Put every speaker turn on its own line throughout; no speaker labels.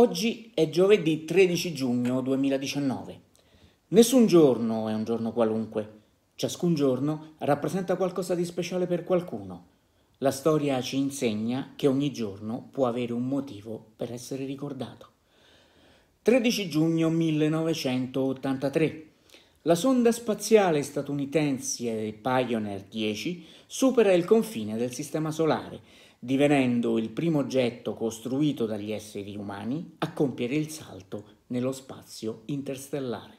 Oggi è giovedì 13 giugno 2019. Nessun giorno è un giorno qualunque. Ciascun giorno rappresenta qualcosa di speciale per qualcuno. La storia ci insegna che ogni giorno può avere un motivo per essere ricordato. 13 giugno 1983. La sonda spaziale statunitense Pioneer 10 supera il confine del Sistema Solare divenendo il primo oggetto costruito dagli esseri umani a compiere il salto nello spazio interstellare.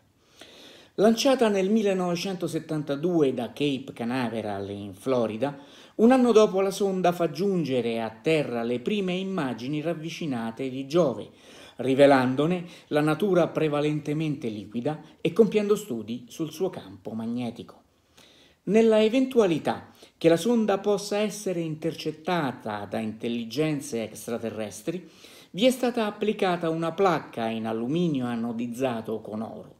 Lanciata nel 1972 da Cape Canaveral in Florida, un anno dopo la sonda fa giungere a terra le prime immagini ravvicinate di Giove, rivelandone la natura prevalentemente liquida e compiendo studi sul suo campo magnetico. Nella eventualità che la sonda possa essere intercettata da intelligenze extraterrestri, vi è stata applicata una placca in alluminio anodizzato con oro.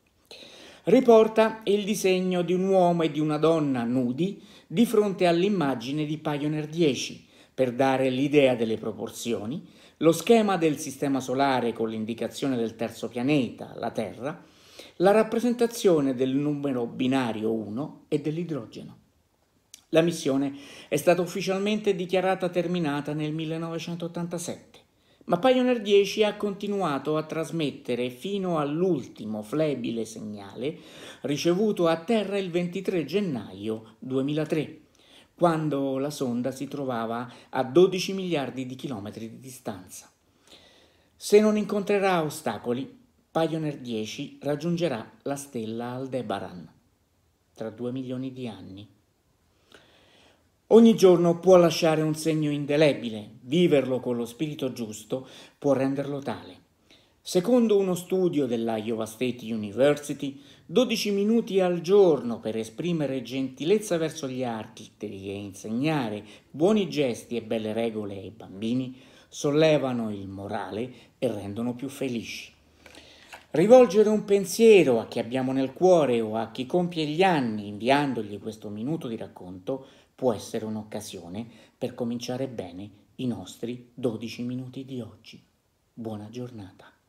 Riporta il disegno di un uomo e di una donna nudi di fronte all'immagine di Pioneer 10 per dare l'idea delle proporzioni, lo schema del Sistema Solare con l'indicazione del terzo pianeta, la Terra, la rappresentazione del numero binario 1 e dell'idrogeno. La missione è stata ufficialmente dichiarata terminata nel 1987, ma Pioneer 10 ha continuato a trasmettere fino all'ultimo flebile segnale ricevuto a terra il 23 gennaio 2003, quando la sonda si trovava a 12 miliardi di chilometri di distanza. Se non incontrerà ostacoli, Pioneer 10 raggiungerà la stella Aldebaran tra due milioni di anni. Ogni giorno può lasciare un segno indelebile, viverlo con lo spirito giusto può renderlo tale. Secondo uno studio della Iowa State University, 12 minuti al giorno per esprimere gentilezza verso gli architetti e insegnare buoni gesti e belle regole ai bambini sollevano il morale e rendono più felici. Rivolgere un pensiero a chi abbiamo nel cuore o a chi compie gli anni inviandogli questo minuto di racconto può essere un'occasione per cominciare bene i nostri 12 minuti di oggi. Buona giornata.